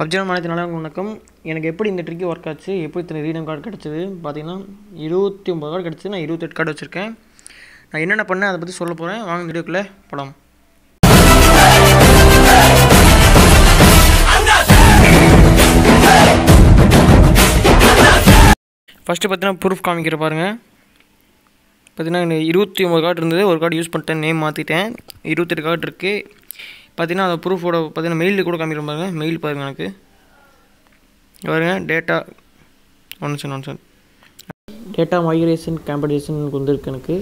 பப்ஜியான மாநிலத்தினால வணக்கம் எனக்கு எப்படி இந்த ட்ரிக்கு ஒர்க் ஆச்சு எப்படி இத்தனை ரீடம் கார்டு கிடச்சிது பார்த்தீங்கன்னா இருபத்தி ஒம்பது கார்டு கிடச்சிது நான் இருபத்தெட்டு கார்டு வச்சுருக்கேன் நான் என்னென்ன பண்ணேன் அதை பற்றி சொல்ல போகிறேன் வாங்க வீடியோக்குள்ளே படம் ஃபஸ்ட்டு பார்த்தீங்கன்னா ப்ரூஃப் காமிக்கிற பாருங்கள் பார்த்தீங்கன்னா இருபத்தி ஒம்பது கார்டு இருந்தது ஒரு கார்டு யூஸ் பண்ணிட்டேன் நேம் மாற்றிட்டேன் இருபத்தெட்டு கார்டு இருக்குது பார்த்தீங்கன்னா அந்த ப்ரூஃபோட பார்த்தீங்கன்னா மெயிலில் கூட காமிக்கிற பாருங்கள் மெயில் பாருங்கள் எனக்கு பாருங்க data one sir one sir data migration competition வந்துருக்கு எனக்கு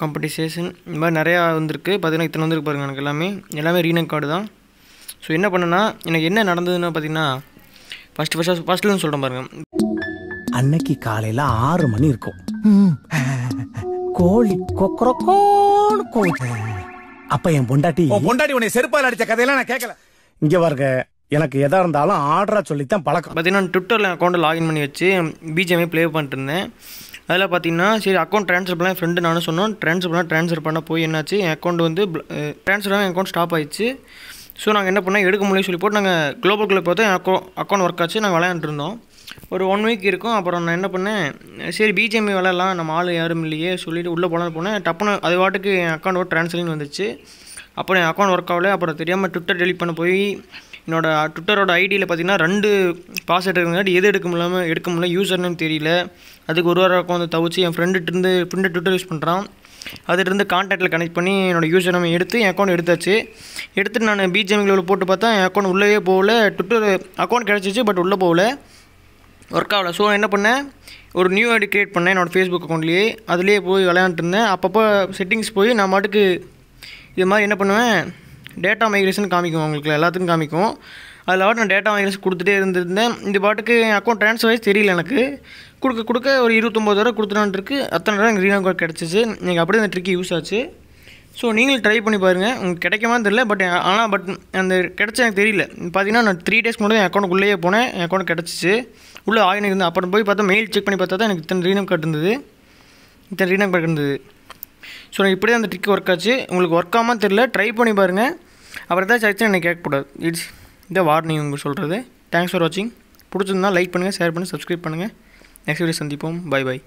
காம்படிஷேஷன் இந்த மாதிரி நிறையா வந்திருக்கு பார்த்தீங்கன்னா இத்தனை வந்துருக்கு பாருங்கள் எனக்கு எல்லாமே எல்லாமே ரீனக் கார்டு தான் ஸோ என்ன பண்ணுன்னா எனக்கு என்ன நடந்ததுன்னு பார்த்தீங்கன்னா ஃபஸ்ட்டு ஃபஸ்ட்டு ஃபஸ்ட்லேருந்து சொல்கிறேன் பாருங்கள் அன்னைக்கு காலையில் ஆறு மணி இருக்கும் கோழி கொக்கரக்கோன்னு கோழி அப்ப என் பொண்டாட்டி பொண்டாட்டி உன்னை செருப்பால் அடிச்ச கதையெல்லாம் நான் கேட்கல இங்க பாருங்க எனக்கு எதாக இருந்தாலும் ஆர்டராக சொல்லித்தான் பழக்கம் பார்த்தீங்கன்னா ட்விட்டரில் அக்கௌண்ட் லாகின் பண்ணி வச்சு பிஜிஎம்ஐ ப்ளே பண்ணிட்டு இருந்தேன் அதில் பார்த்தீங்கன்னா சரி அக்கௌண்ட் ட்ரான்ஸ்ஃபர் பண்ணலாம் ஃப்ரெண்டு நானும் சொன்னோம் ட்ரான்ஸ்ஃபர் பண்ணால் ட்ரான்ஸ்ஃபர் பண்ண போய் என்னாச்சு என் அக்கௌண்ட் வந்து ட்ரான்ஸ்ஃபர் என் அக்கௌண்ட் ஸ்டாப் ஆயிடுச்சு ஸோ நாங்கள் என்ன பண்ணோம் எடுக்க முடியும் சொல்லி போட்டு நாங்கள் குளோபல் குள்ளே பார்த்தா என் அக்கௌ அக்கௌண்ட் ஒர்க் ஆச்சு நாங்கள் விளையாண்டுருந்தோம் ஒரு ஒன் வீக் இருக்கும் அப்புறம் நான் என்ன பண்ணேன் சரி பிஜேபி e விளாட்லாம் நம்ம ஆள் யாரும் இல்லையே சொல்லிவிட்டு உள்ளே போகலான்னு போனேன் டப்புனு அது வாட்டுக்கு என் அக்கௌண்ட் ட்ரான்ஸ்லிங் வந்துச்சு அப்புறம் என் அக்கௌண்ட் ஒர்க் ஆகல அப்புறம் தெரியாமல் ட்விட்டர் டெலிட் பண்ண போய் என்னோடய ட்விட்டரோட ஐடியில் பார்த்தீங்கன்னா ரெண்டு பாஸ்வேர்ட் இருக்கிறங்காட்டி எது எடுக்க முடியாமல் எடுக்க முடியல யூசர்னு தெரியல அதுக்கு ஒரு வாரம் உட்காந்து தவிச்சு என் ஃப்ரெண்டுகிட்டருந்து ஃப்ரெண்டு ட்விட்டர் யூஸ் பண்ணுறான் அதுலேருந்து கான்டாக்டில் கனெக்ட் பண்ணி என்னோடய யூசர் நம்ம எடுத்து என் அக்கௌண்ட் எடுத்தாச்சு எடுத்துட்டு நான் பிஜேபி e போட்டு பார்த்தா என் அக்கௌண்ட் உள்ளவே போகல ட்விட்டர் அக்கௌண்ட் கிடச்சிச்சு பட் உள்ளே போகல ஒர்க் ஆகலை ஸோ என்ன பண்ணேன் ஒரு நியூ ஐடி க்ரியேட் பண்ணேன் என்னோடய ஃபேஸ்புக் அக்கௌண்ட்லேயே அதுலேயே போய் விளையாண்டுருந்தேன் அப்பப்போ செட்டிங்ஸ் போய் நான் மாட்டுக்கு இது மாதிரி என்ன பண்ணுவேன் டேட்டா மைக்ரேஷன் காமிக்கும் உங்களுக்கு எல்லாத்துக்கும் காமிக்கும் அதில் பாட்டு நான் டேட்டா மைக்ரேஷன் கொடுத்துட்டே இருந்திருந்தேன் இந்த பாட்டுக்கு அக்கௌண்ட் ட்ரான்ஸ்ஃபர் வைஸ் தெரியல எனக்கு கொடுக்க கொடுக்க ஒரு இருபத்தொம்போது ரூபா கொடுத்துட்டான்ட்டுருக்கு அத்தனை ரூபா எனக்கு ரீனா கிடச்சிச்சு நீங்கள் அப்படியே அந்த ட்ரிக்கு யூஸ் ஆச்சு ஸோ நீங்களும் ட்ரை பண்ணி பாருங்கள் உங்களுக்கு கிடைக்குமா தெரியல பட் ஆனால் பட் அந்த கிடச்ச எனக்கு தெரியல பார்த்தீங்கன்னா நான் த்ரீ டேஸ்க்கு முன்னாடி என் உள்ளேயே போனேன் என் அக்கௌண்ட் கிடச்சிச்சு உள்ளே ஆயின் இருந்தேன் அப்புறம் போய் பார்த்தா மெயில் செக் பண்ணி பார்த்தா தான் எனக்கு இத்தனை ரீனம் கார்டு இருந்தது இத்தனை ரீனம் கார்டு இருந்தது ஸோ எனக்கு இப்படி தான் அந்த ட்ரிக் ஒர்க் ஆச்சு உங்களுக்கு ஒர்க் ஆகாமல் தெரில ட்ரை பண்ணி பாருங்கள் அப்புறம் தான் ஆச்சுன்னா எனக்கு கேட்கக்கூடாது இட்ஸ் இந்த வார்னிங் உங்களுக்கு சொல்கிறது தேங்க்ஸ் ஃபார் வாட்சிங் பிடிச்சிருந்தா லைக் பண்ணுங்கள் ஷேர் பண்ணுங்கள் சப்ஸ்கிரைப் பண்ணுங்கள் நெக்ஸ்ட் வீடியோ சந்திப்போம் பை பை